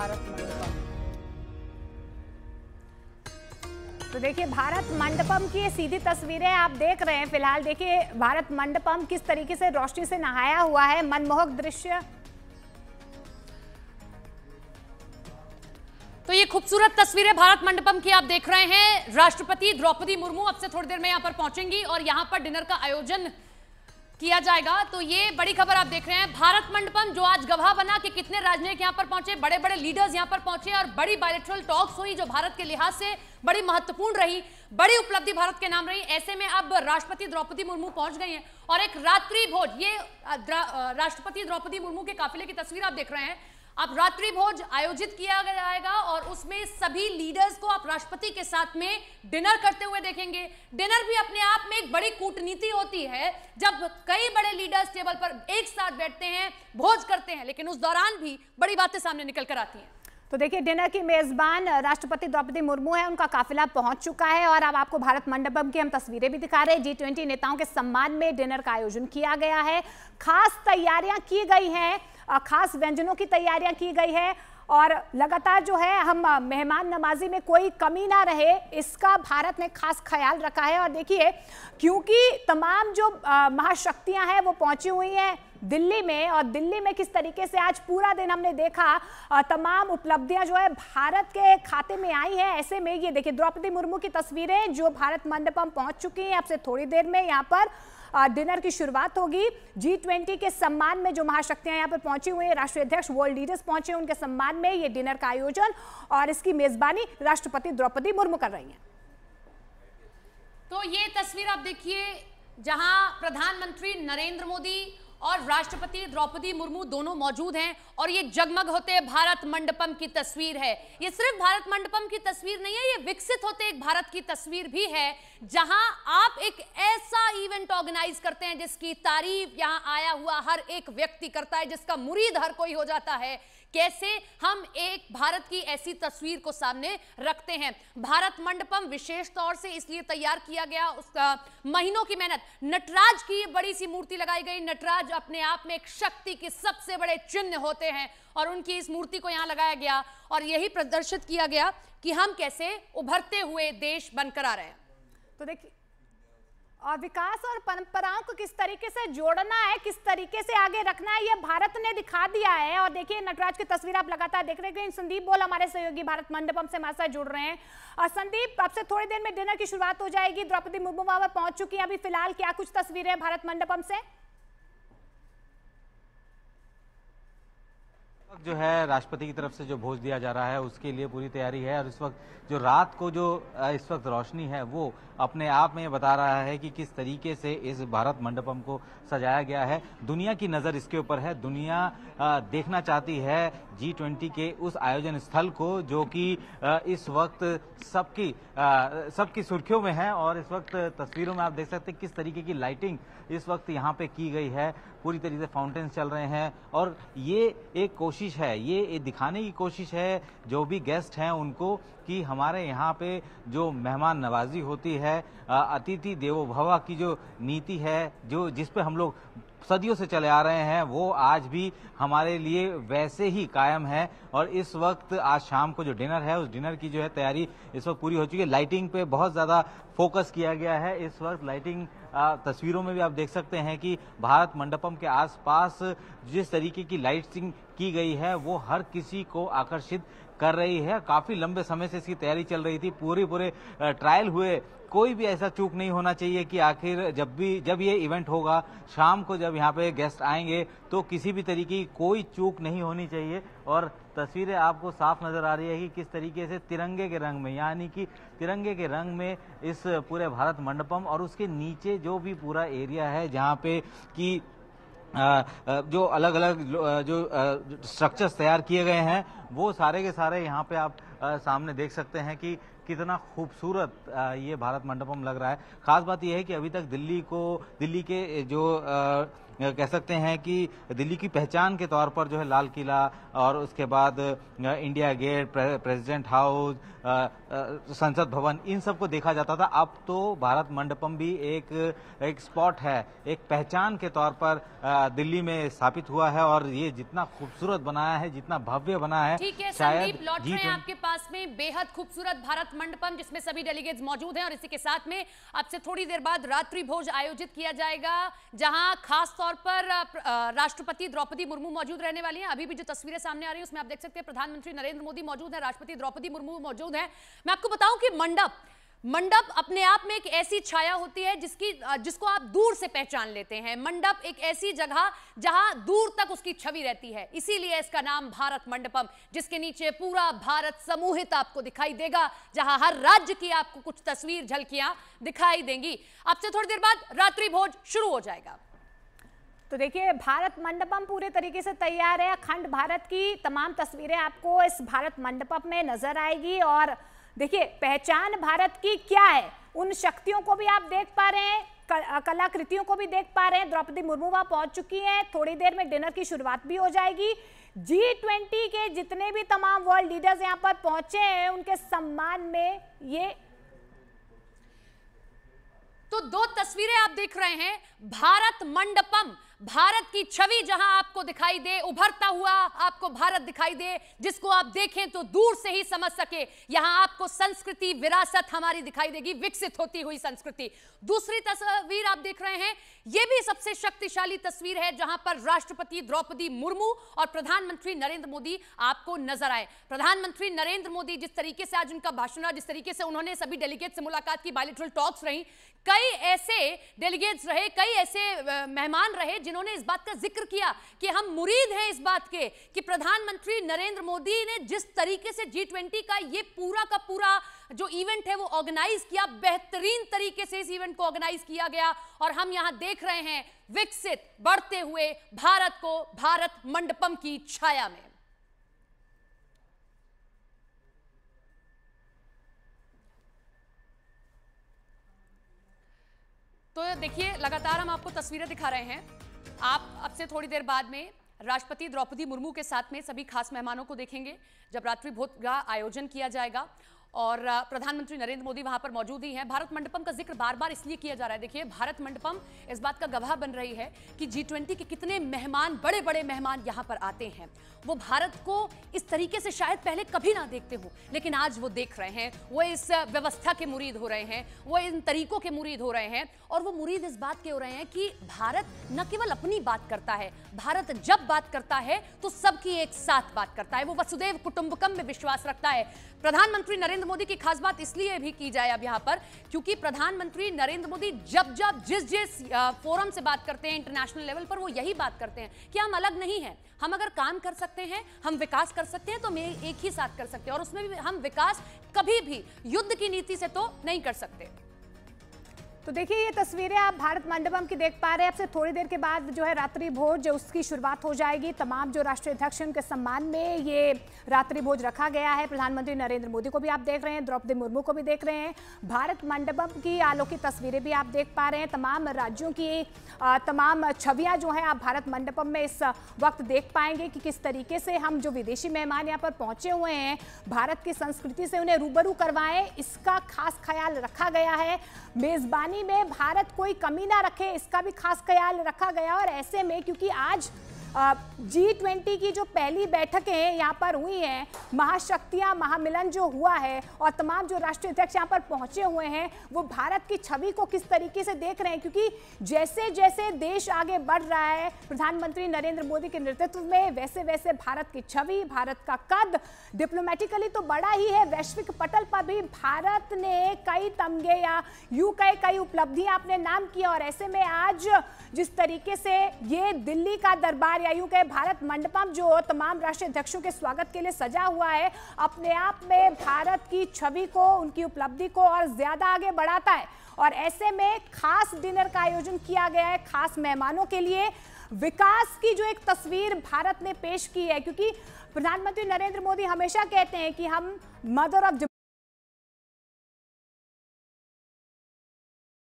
भारत मंडपम तो देखिए भारत मंडपम की ये सीधी तस्वीरें आप देख रहे हैं फिलहाल देखिए भारत मंडपम किस तरीके से रोशनी से नहाया हुआ है मनमोहक दृश्य तो ये खूबसूरत तस्वीरें भारत मंडपम की आप देख रहे हैं राष्ट्रपति द्रौपदी मुर्मू अब से थोड़ी देर में यहां पर पहुंचेंगी और यहां पर डिनर का आयोजन किया जाएगा तो ये बड़ी खबर आप देख रहे हैं भारत मंडपम जो आज गवाह बना कि कितने राजनयिक यहां पर पहुंचे बड़े बड़े लीडर्स यहां पर पहुंचे और बड़ी बायोलेट्रल टॉक्स हुई जो भारत के लिहाज से बड़ी महत्वपूर्ण रही बड़ी उपलब्धि भारत के नाम रही ऐसे में अब राष्ट्रपति द्रौपदी मुर्मू पहुंच गई हैं और एक रात्रि भोज ये राष्ट्रपति द्रौपदी मुर्मू के काफिले की तस्वीर आप देख रहे हैं अब रात्रि भोज आयोजित किया जाएगा और उसमें सभी लीडर्स को आप राष्ट्रपति के साथ में डिनर करते हुए देखेंगे डिनर भी अपने आप में एक बड़ी कूटनीति होती है जब कई बड़े लीडर्स टेबल पर एक साथ बैठते हैं भोज करते हैं लेकिन उस दौरान भी बड़ी बातें सामने निकल कर आती हैं तो देखिए डिनर की मेज़बान राष्ट्रपति द्रौपदी मुर्मू है उनका काफिला पहुंच चुका है और अब आपको भारत मंडपम की हम तस्वीरें भी दिखा रहे हैं जी ट्वेंटी नेताओं के सम्मान में डिनर का आयोजन किया गया है खास तैयारियां की गई हैं खास व्यंजनों की तैयारियां की गई है और लगातार जो है हम मेहमान नमाजी में कोई कमी ना रहे इसका भारत ने खास ख्याल रखा है और देखिए क्योंकि तमाम जो महाशक्तियां हैं वो पहुंची हुई हैं दिल्ली में और दिल्ली में किस तरीके से आज पूरा दिन हमने देखा तमाम उपलब्धियां जो है भारत के खाते में आई है ऐसे में ये देखिए द्रौपदी मुर्मू की तस्वीरें जो भारत मंडपम पहुंच चुकी हैं आपसे थोड़ी देर में यहाँ पर डिनर की शुरुआत होगी जी ट्वेंटी के सम्मान में जो महाशक्तियां यहाँ पर पहुंची हुई हैं राष्ट्रीय अध्यक्ष वर्ल्ड लीडर्स पहुंचे उनके सम्मान में ये डिनर का आयोजन और इसकी मेजबानी राष्ट्रपति द्रौपदी मुर्मू कर रही हैं तो ये तस्वीर आप देखिए जहां प्रधानमंत्री नरेंद्र मोदी और राष्ट्रपति द्रौपदी मुर्मू दोनों मौजूद हैं और ये जगमग होते भारत मंडपम की तस्वीर है ये सिर्फ भारत मंडपम की तस्वीर नहीं है ये विकसित होते एक भारत की तस्वीर भी है जहां आप एक ऐसा इवेंट ऑर्गेनाइज करते हैं जिसकी तारीफ यहां आया हुआ हर एक व्यक्ति करता है जिसका मुरीद हर कोई हो जाता है कैसे हम एक भारत की ऐसी तस्वीर को सामने रखते हैं भारत मंडपम विशेष तौर से इसलिए तैयार किया गया उसका महीनों की मेहनत नटराज की बड़ी सी मूर्ति लगाई गई नटराज अपने आप में एक शक्ति के सबसे बड़े चिन्ह होते हैं और उनकी इस मूर्ति को यहां लगाया गया और यही प्रदर्शित किया गया कि हम कैसे उभरते हुए देश बनकर आ रहे हैं तो देखिए और विकास और परंपराओं को किस तरीके से जोड़ना है किस तरीके से आगे रखना है ये भारत ने दिखा दिया है और देखिए नटराज की तस्वीर आप लगातार देख रहे हैं संदीप बोल हमारे सहयोगी भारत मंडपम से हमारे साथ जुड़ रहे हैं और संदीप आपसे थोड़ी देर में डिनर की शुरुआत हो जाएगी द्रौपदी मुर्मू वहां पर पहुंच चुकी है अभी फिलहाल क्या कुछ तस्वीरें भारत मंडपम से वक्त जो है राष्ट्रपति की तरफ से जो भोज दिया जा रहा है उसके लिए पूरी तैयारी है और इस वक्त जो रात को जो इस वक्त रोशनी है वो अपने आप में बता रहा है कि किस तरीके से इस भारत मंडपम को सजाया गया है दुनिया की नज़र इसके ऊपर है दुनिया देखना चाहती है जी ट्वेंटी के उस आयोजन स्थल को जो कि इस वक्त सबकी सबकी सुर्खियों में है और इस वक्त तस्वीरों में आप देख सकते हैं किस तरीके की लाइटिंग इस वक्त यहाँ पे की गई है पूरी तरीके से फाउंटेन्स चल रहे हैं और ये एक कोशिश कोशिश है ये दिखाने की कोशिश है जो भी गेस्ट हैं उनको कि हमारे यहाँ पे जो मेहमान नवाजी होती है अतिथि देवो भवा की जो नीति है जो जिस पे हम लोग सदियों से चले आ रहे हैं वो आज भी हमारे लिए वैसे ही कायम है और इस वक्त आज शाम को जो डिनर है उस डिनर की जो है तैयारी इस वक्त पूरी हो चुकी है लाइटिंग पे बहुत ज़्यादा फोकस किया गया है इस वक्त लाइटिंग तस्वीरों में भी आप देख सकते हैं कि भारत मंडपम के आसपास जिस तरीके की लाइटिंग की गई है वो हर किसी को आकर्षित कर रही है काफ़ी लंबे समय से इसकी तैयारी चल रही थी पूरे पूरे ट्रायल हुए कोई भी ऐसा चूक नहीं होना चाहिए कि आखिर जब भी जब ये इवेंट होगा शाम को जब यहाँ पे गेस्ट आएंगे तो किसी भी तरीके की कोई चूक नहीं होनी चाहिए और तस्वीरें आपको साफ नज़र आ रही है कि किस तरीके से तिरंगे के रंग में यानी कि तिरंगे के रंग में इस पूरे भारत मंडपम और उसके नीचे जो भी पूरा एरिया है जहाँ पे कि जो अलग अलग जो स्ट्रक्चर्स तैयार किए गए हैं वो सारे के सारे यहाँ पे आप सामने देख सकते हैं कि कितना खूबसूरत ये भारत मंडपम लग रहा है खास बात यह है कि अभी तक दिल्ली को दिल्ली के जो कह सकते हैं कि दिल्ली की पहचान के तौर पर जो है लाल किला और उसके बाद इंडिया गेट प्रेसिडेंट हाउस संसद भवन इन सब को देखा जाता था अब तो भारत मंडपम भी एक एक स्पॉट है एक पहचान के तौर पर दिल्ली में स्थापित हुआ है और ये जितना खूबसूरत बनाया है जितना भव्य बना है ठीक है संदीप लौट रहे हैं तो- आपके पास में बेहद खूबसूरत भारत मंडपम जिसमें सभी डेलीगेट्स मौजूद हैं और इसी के साथ में अब से थोड़ी देर बाद रात्रि भोज आयोजित किया जाएगा जहां खास तौर पर राष्ट्रपति द्रौपदी मुर्मू मौजूद रहने वाली हैं अभी भी जो तस्वीरें सामने आ रही हैं उसमें आप देख सकते हैं प्रधानमंत्री नरेंद्र मोदी मौजूद हैं राष्ट्रपति द्रौपदी मुर्मू मौजूद हैं मैं आपको बताऊं कि मंडप मंडप अपने आप में एक ऐसी छाया होती है जिसकी जिसको आप दूर से पहचान लेते हैं मंडप एक ऐसी जगह जहां दूर तक उसकी छवि रहती है इसीलिए इसका नाम भारत मंडपम जिसके नीचे पूरा भारत समूहित आपको दिखाई देगा जहां हर राज्य की आपको कुछ तस्वीर झलकियां दिखाई देंगी आपसे थोड़ी देर बाद रात्रि भोज शुरू हो जाएगा तो देखिए भारत मंडपम पूरे तरीके से तैयार है अखंड भारत की तमाम तस्वीरें आपको इस भारत मंडपम में नजर आएगी और देखिए पहचान भारत की क्या है उन शक्तियों को भी आप देख पा रहे हैं कलाकृतियों को भी देख पा रहे हैं द्रौपदी मुर्मू वहां पहुंच चुकी हैं थोड़ी देर में डिनर की शुरुआत भी हो जाएगी जी ट्वेंटी के जितने भी तमाम वर्ल्ड लीडर्स यहाँ पर पहुंचे हैं उनके सम्मान में ये तो दो तस्वीरें आप देख रहे हैं भारत मंडपम भारत की छवि जहां आपको दिखाई दे उभरता हुआ आपको भारत दिखाई दे जिसको आप देखें तो दूर से ही समझ सके यहां आपको संस्कृति विरासत हमारी दिखाई देगी विकसित होती हुई संस्कृति दूसरी तस्वीर आप देख रहे हैं यह भी सबसे शक्तिशाली तस्वीर है जहां पर राष्ट्रपति द्रौपदी मुर्मू और प्रधानमंत्री नरेंद्र मोदी आपको नजर आए प्रधानमंत्री नरेंद्र मोदी जिस तरीके से आज उनका भाषण जिस तरीके से उन्होंने सभी डेलीगेट से मुलाकात की बायोलिट्रल टॉक्स रही कई ऐसे डेलीगेट्स रहे कई ऐसे मेहमान रहे जिन्होंने इस बात का जिक्र किया कि हम मुरीद हैं इस बात के कि प्रधानमंत्री नरेंद्र मोदी ने जिस तरीके से जी ट्वेंटी का ये पूरा का पूरा जो इवेंट है वो ऑर्गेनाइज किया बेहतरीन तरीके से इस इवेंट को ऑर्गेनाइज किया गया और हम यहां देख रहे हैं विकसित बढ़ते हुए भारत को भारत मंडपम की छाया में तो देखिए लगातार हम आपको तस्वीरें दिखा रहे हैं आप अब से थोड़ी देर बाद में राष्ट्रपति द्रौपदी मुर्मू के साथ में सभी खास मेहमानों को देखेंगे जब रात्रि भोज का आयोजन किया जाएगा और प्रधानमंत्री नरेंद्र मोदी वहां पर मौजूद ही हैं भारत मंडपम का जिक्र बार बार इसलिए किया जा रहा है देखिए भारत मंडपम इस बात का गवाह बन रही है कि जी ट्वेंटी के कितने मेहमान बड़े बड़े मेहमान यहां पर आते हैं वो भारत को इस तरीके से शायद पहले कभी ना देखते हो लेकिन आज वो देख रहे हैं वो इस व्यवस्था के मुरीद हो रहे हैं वो इन तरीकों के मुरीद हो रहे हैं और वो मुरीद इस बात के हो रहे हैं कि भारत न केवल अपनी बात करता है भारत जब बात करता है तो सबकी एक साथ बात करता है वो वसुदेव कुटुंबकम में विश्वास रखता है प्रधानमंत्री नरेंद्र नरेंद्र मोदी की खास बात इसलिए भी की जाए अब यहां पर क्योंकि प्रधानमंत्री नरेंद्र मोदी जब जब जिस जिस फोरम से बात करते हैं इंटरनेशनल लेवल पर वो यही बात करते हैं कि हम अलग नहीं हैं हम अगर काम कर सकते हैं हम विकास कर सकते हैं तो मैं एक ही साथ कर सकते हैं और उसमें भी हम विकास कभी भी युद्ध की नीति से तो नहीं कर सकते तो देखिए ये तस्वीरें आप भारत मंडपम की देख पा रहे हैं आपसे थोड़ी देर के बाद जो है रात्रि भोज उसकी शुरुआत हो जाएगी तमाम जो राष्ट्रीय अध्यक्ष उनके सम्मान में ये रात्रि भोज रखा गया है प्रधानमंत्री नरेंद्र मोदी को भी आप देख रहे हैं द्रौपदी मुर्मू को भी देख रहे हैं भारत मंडपम की आलोकित तस्वीरें भी आप देख पा रहे हैं तमाम राज्यों की तमाम छवियाँ जो हैं आप भारत मंडपम में इस वक्त देख पाएंगे कि किस तरीके से हम जो विदेशी मेहमान यहाँ पर पहुँचे हुए हैं भारत की संस्कृति से उन्हें रूबरू करवाएं इसका खास ख्याल रखा गया है मेज़बान पानी में भारत कोई कमी ना रखे इसका भी खास ख्याल रखा गया और ऐसे में क्योंकि आज जी ट्वेंटी की जो पहली बैठकें यहाँ पर हुई हैं महाशक्तियाँ महामिलन जो हुआ है और तमाम जो राष्ट्रीय अध्यक्ष यहाँ पर पहुँचे हुए हैं वो भारत की छवि को किस तरीके से देख रहे हैं क्योंकि जैसे जैसे देश आगे बढ़ रहा है प्रधानमंत्री नरेंद्र मोदी के नेतृत्व में वैसे वैसे भारत की छवि भारत का कद डिप्लोमेटिकली तो बड़ा ही है वैश्विक पटल पर भी भारत ने कई तमगे या यू कई कई उपलब्धियां अपने नाम किया और ऐसे में आज जिस तरीके से ये दिल्ली का दरबार जानकारी आई हूँ कि भारत मंडपम जो तमाम राष्ट्रीय अध्यक्षों के स्वागत के लिए सजा हुआ है अपने आप में भारत की छवि को उनकी उपलब्धि को और ज्यादा आगे बढ़ाता है और ऐसे में खास डिनर का आयोजन किया गया है खास मेहमानों के लिए विकास की जो एक तस्वीर भारत ने पेश की है क्योंकि प्रधानमंत्री नरेंद्र मोदी हमेशा कहते हैं कि हम मदर ऑफ